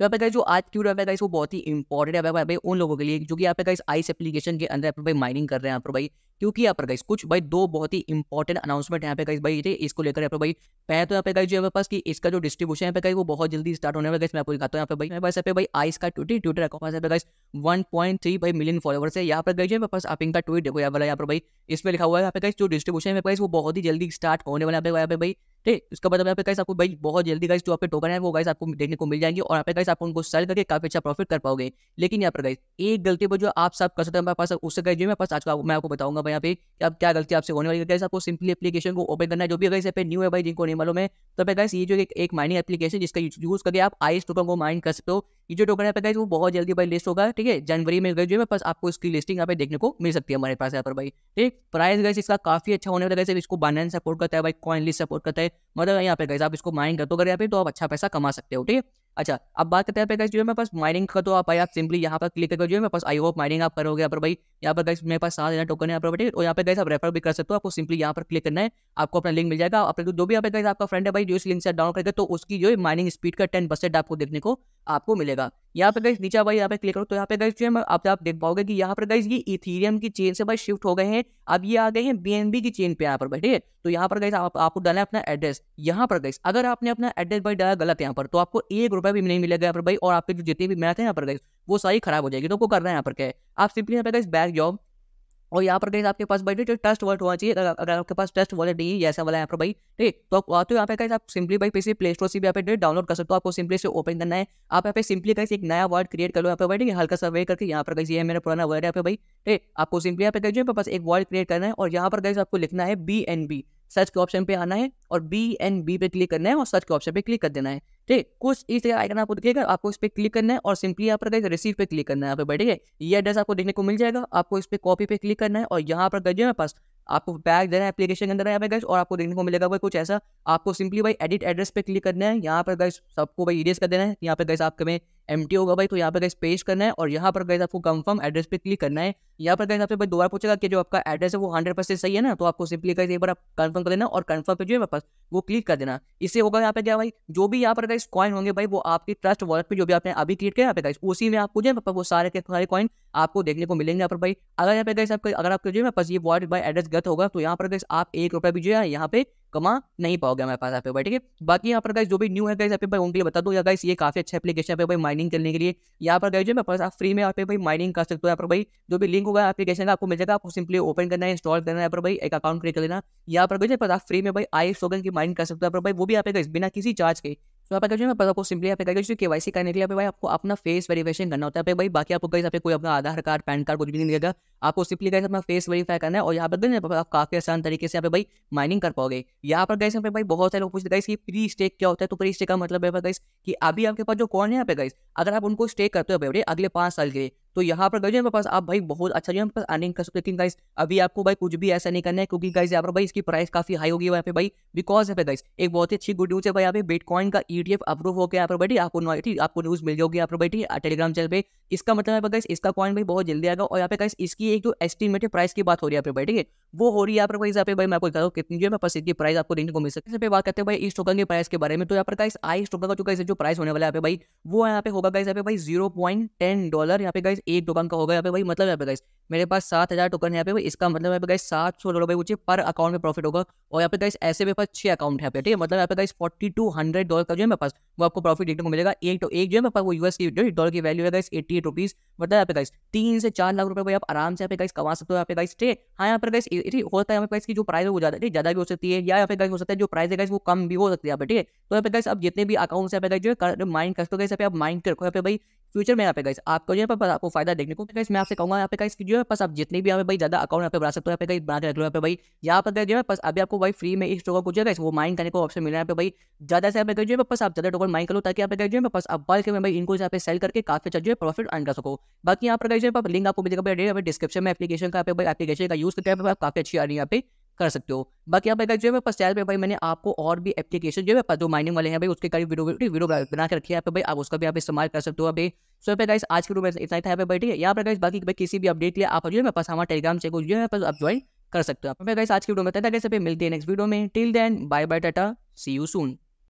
तो यहाँ पे गाइस जो आज की वीडियो गाइस वो बहुत ही इंपॉर्टेंट है भाई भाई उन लोगों के लिए जो कि यहाँ पे गाइस आइस एप्लीकेशन के अंदर पर भाई माइनिंग कर रहे हैं यहाँ पर भाई क्योंकि यहाँ पर गाइस कुछ भाई दो बहुत ही इंपॉर्टेंट अनाउंसमेंट यहाँ पे गाइस भाई थे इसको लेकर यहाँ पर भाई पहले तो यहाँ पे गाइस जो है पास की इसका जो डिस्ट्रीब्यूशन यहाँ पे गाइस वो बहुत जल्दी स्टार्ट होने वाला गाइस मैं आपको दिखाता हूँ यहाँ पे भाई मेरे पास पे भाई आइस का ट्विटर ट्विटर अकाउंट पास यहाँ पे गाइस 1.3 भाई मिलियन फॉलोवर्स है यहाँ पर गाइस मेरे पास आप इनका ट्वीट देखो यहाँ वाला यहाँ पर भाई इसमें लिखा हुआ है यहाँ पे गाइस जो डिस्ट्रीब्यूशन है गाइस वो बहुत ही जल्दी स्टार्ट होने वाला है यहाँ पे भाई ठीक इसका मतलब यहाँ पे गाइस आपको भाई बहुत जल्दी गाइस जो आपके टोकन है वो गाइस आपको देखने को मिल जाएंगे और यहाँ पे गाइस आप उनको सेल करके काफी अच्छा प्रॉफिट कर पाओगे लेकिन यहाँ पर गाइज एक गलती पर जो आप सब कर सकते हैं पास उससे गाइज जो मेरे पास आज का मैं आपको बताऊंगा भाई यहाँ पे कि आप क्या गलती आपसे होने वाली है आपको सिंपली एप्लीकेशन को ओपन करना है जो भी गाइज पे न्यू है भाई जिनको नहीं मालूम है तो पे गाइज ये जो एक, माइनिंग एप्लीकेशन जिसका यूज करके आप आइस टोकन को माइन कर सकते हो ये जो टोकन है पे गाइज वो बहुत जल्दी भाई लिस्ट होगा ठीक है जनवरी में गए जो है पास आपको इसकी लिस्टिंग यहाँ पे देखने को मिल सकती है हमारे पास यहाँ पर भाई ठीक प्राइस गाइज इसका काफी अच्छा होने वाला गाइज इसको बाइनेंस सपोर्ट करता है भाई कॉइनली सपोर्ट करता है मतलब यहाँ पे गाइज आप इसको माइन कर दो अगर यहाँ पे तो आप अच्छा पैसा कमा सकते हो ठीक है अच्छा अब बात करते हैं जो है मेरे पास माइनिंग का तो आप भाई आप सिंपली यहाँ पर क्लिक करके जो है मेरे पास आई होप माइनिंग आप करोगे यहाँ पर भाई यहाँ पर गैस मेरे पास सात हज़ार टोकन है यहाँ पर बैठे और यहाँ पर गैस आप रेफर भी कर सकते हो आपको सिंपली यहाँ पर क्लिक करना है आपको अपना लिंक मिल जाएगा अपने जो भी यहाँ पे आपका फ्रेंड है भाई जो इस लिंक से डाउन करके तो उसकी जो है माइनिंग स्पीड का टेन परसेंट आपको देखने को आपको मिलेगा यहाँ पर गैस नीचा भाई यहाँ पे क्लिक करो तो यहाँ पे गैस जो है आप आप देख पाओगे कि यहाँ पर गैस ये इथीरियम की चेन से भाई शिफ्ट हो गए हैं अब ये आ गए हैं बीएनबी की चेन पे यहाँ पर बैठे तो यहाँ पर गैस आप, आपको डाला है अपना एड्रेस यहाँ पर गैस अगर आपने अपना एड्रेस भाई डाला गलत यहाँ पर तो आपको एक रुपये रुपया भी नहीं मिलेगा यहाँ पर भाई और आपके जो जितनी भी मेहनत है यहाँ पर गई वो सारी खराब हो जाएगी तो आपको करना है यहाँ पर क्या आप सिंपली यहाँ पर बैक जॉब और यहाँ पर कहीं आपके पास भाई ठीक टेस्ट वर्ड होना चाहिए अगर आपके पास टेस्ट वर्ड नहीं है ऐसा वाला यहाँ पर भाई ठीक तो आप तो यहाँ पे कहीं आप सिंपली भाई पीसी प्ले स्टोर से भी यहाँ पे डाउनलोड कर सकते हो आपको सिंपली से ओपन करना है आप यहाँ पे सिंपली कहीं एक नया वर्ड क्रिएट कर लो यहाँ पर भाई हल्का सा वे करके यहाँ पर कहीं ये मेरा पुराना वर्ड है यहाँ पे भाई ठीक आपको सिंपली यहाँ पे कहीं पास एक वर्ड क्रिएट करना है और यहाँ पर कहीं आपको लिखना है बी एन बी सर्च के ऑप्शन पे आना है और बी एन बी पे क्लिक करना है और सर्च के ऑप्शन पे क्लिक कर देना है ठीक कुछ इस तरह आइकन आपको दिखेगा आपको इस पर क्लिक करना है और सिंपली यहाँ पर गए रिसीव पे क्लिक करना है यहाँ पे बैठे ये एड्रेस आपको देखने को मिल जाएगा आपको इस पर कॉपी पे क्लिक करना है और यहाँ पर गए मेरे पास आपको बैग देना है एप्लीकेशन के अंदर यहाँ पे गए और आपको देखने को मिलेगा भाई कुछ ऐसा आपको सिंपली भाई एडिट एड्रेस पे क्लिक करना है यहाँ पर गए सबको भाई इरेज कर देना है यहाँ पे गैस आपके में एम होगा भाई तो यहाँ पर गए पेश करना है और यहाँ पर गए आपको कंफर्म एड्रेस पे क्लिक करना है यहाँ पर गैस आपसे भाई दोबारा पूछेगा कि जो आपका एड्रेस है वो हंड्रेड परसेंट सही है ना तो आपको सिंपली गैस एक बार आप कंफर्म कर देना और कंफर्म पे जो है वापस वो क्लिक कर देना इससे होगा यहाँ पे क्या भाई जो भी यहाँ पर गैस कॉइन होंगे भाई वो आपकी ट्रस्ट वॉलेट पे जो भी आपने अभी क्रिएट किया यहाँ पे उसी में आपको जो है वो सारे के सारे कॉइन आपको देखने को मिलेंगे यहाँ पर भाई अगर यहाँ पे गैस आपका अगर आपके जो है पास ये वॉलेट भाई एड्रेस गलत होगा तो यहाँ पर गैस आप एक रुपया भी जो है यहाँ पे कमा नहीं पाओगे हमारे पास ऐप पर ठीक है बाकी यहाँ पर गाइस जो भी न्यू है गाइस ऐप उनके लिए बता दो या गाइस ये काफ़ी अच्छा एप्लीकेशन है भाई माइनिंग करने के लिए यहाँ पर गाइस जो पास आप फ्री में यहाँ पे भाई माइनिंग कर सकते हो यहाँ पर भाई जो भी लिंक होगा एप्लीकेशन का आपको मिल जाएगा आपको सिंपली ओपन करना है इंस्टॉल करना है यहाँ पर भाई एक अकाउंट क्रिएट कर लेना यहाँ पर गाइज आप फ्री में भाई आई सोगन की माइनिंग कर सकते हो यहाँ पर भाई वो भी आप बिना किसी चार्ज के तो यहाँ पर जो ना मतलब आपको सिंपली यहाँ पे करेगा जो के वाई सी करने के लिए भाई आपको अपना फेस वेरीफिकेशन करना होता है पे भाई बाकी आपको कहीं पे कोई अपना आधार कार्ड पैन कार्ड कुछ भी नहीं देगा आपको सिंपली कहीं अपना फेस वेरीफाई करना है और यहाँ पर ना आप काफी आसान तरीके से यहाँ पे भाई माइनिंग कर पाओगे यहाँ पर गई भाई बहुत सारे लोग पूछते गाइस कि प्री स्टेक क्या होता है तो प्री स्टेक का मतलब है कि अभी आपके पास जो कौन है यहाँ पे गाइस अगर आप उनको स्टेक करते हो भाई अगले पाँच साल के लिए तो यहाँ पर गाइज मेरे पास आप भाई बहुत अच्छा जो है अर्निंग कर सकते लेकिन गाइज अभी आपको भाई कुछ भी ऐसा नहीं करना है क्योंकि गाइज यहाँ पर भाई इसकी प्राइस काफी हाई होगी यहाँ पे भाई बिकॉज यहाँ पे गाइज एक बहुत ही अच्छी गुड न्यूज है भाई यहाँ पे बिटकॉइन का ईटीएफ e अप्रूव हो गया यहाँ पर बैठी आपको आपको न्यूज मिल जाओगी यहाँ पर बैठी टेलीग्राम चैनल पर इसका मतलब है गाइस इसका कॉइन भाई बहुत जल्दी आएगा और यहाँ पे गाइस इसकी एक जो एस्टिमेटेड प्राइस की बात हो रही है यहाँ पे भाई ठीक है वो हो रही है यहाँ पर भाई यहाँ पे भाई मैं आपको बताऊँ कितनी जो है बस इसकी प्राइस आपको देखने को मिल सकती है बात करते हैं भाई इस टोकन के प्राइस के बारे में तो यहाँ पर गाइस आई टोकन का जो गाइस जो प्राइस होने वाला है यहाँ पे भाई वो यहाँ पे होगा गाइस यहाँ पे भाई जीरो पॉइंट टेन डॉलर यहाँ पे गाइस एक टोकन का होगा यहाँ पे भाई मतलब यहाँ पे गाइस मेरे पास सात हज़ार टोकन यहाँ पे भाई इसका मतलब यहाँ पे गाइस सात सौ डॉलर भाई मुझे पर अकाउंट में प्रॉफिट होगा और यहाँ पे गाइस ऐसे मेरे पास छह अकाउंट है ठीक है मतलब यहाँ पे guys forty two hundred dollar का जो है मेरे पास वो आपको प्रॉफिट देखने को मिलेगा एक तो एक जो है मेरे पास वो यूएस की डॉलर की वैल्यू है गाइस एट्टी एट रुपीज बताया यहाँ पे गाइस तीन से चार लाख रुपए आप आराम से गाइस कमा सकते हो यहाँ पे गाइस ठीक है हाँ यहाँ पर गाइस होता है यहाँ पे जो प्राइस है वो ज्यादा ज्यादा भी हो सकती है या यहाँ पे गाइस हो सकता है जो प्राइस है गाइस वो कम भी हो सकती है यहाँ पे ठीक है तो यहाँ पे गाइस आप जितने भी अकाउंट यहाँ पे गाइस जो माइंड कर सकते हो यहाँ पे आप माइंड रखो यहाँ पे भाई फ्यूचर में यहाँ पे गाइस आपको जो है पर आपको फायदा देखने को गाइस मैं आपसे कहूँगा यहाँ पे गाइस जो है बस आप जितने भी यहाँ पे भाई ज्यादा अकाउंट यहाँ पे बना सकते हो यहाँ पे गाइस बना के रख लो यहाँ पे भाई यहाँ पर जो है बस अभी आपको भाई फ्री में इस टोकन को जो है वो माइन करने को ऑप्शन मिला है यहाँ पे भाई ज्यादा से आप जो है बस आप ज्यादा टोकन माइन करो ताकि आप जो है बस आप बल्क में भाई इनको यहाँ पे सेल करके काफी अच्छा जो है प्रॉफिट अर्न कर सको बाकी यहाँ पर जो है लिंक आपको मिलेगा डिस्क्रिप्शन में एप्लीकेशन का यहाँ पे एप्लीकेशन का यूज करके काफी अच्छी आ रही है यहाँ पे कर सकते हो बाकी यहाँ पर जो है पश्चात पास पे भाई मैंने आपको और भी एप्लीकेशन जो है जो माइनिंग वाले हैं भाई उसके कई वीडियो बना के रखी है पे भाई आप उसका भी आप इस्तेमाल कर सकते हो अभी सो पे गाइस आज के रूप में इतना ही था यहाँ पे है यहाँ पर गाइस बाकी किसी भी अपडेट के लिए आप जो है पास हमारे टेलीग्राम से जो है आप ज्वाइन कर सकते हो आप तो गाइस आज की वीडियो में मिलते हैं नेक्स्ट वीडियो में till then bye bye tata see you soon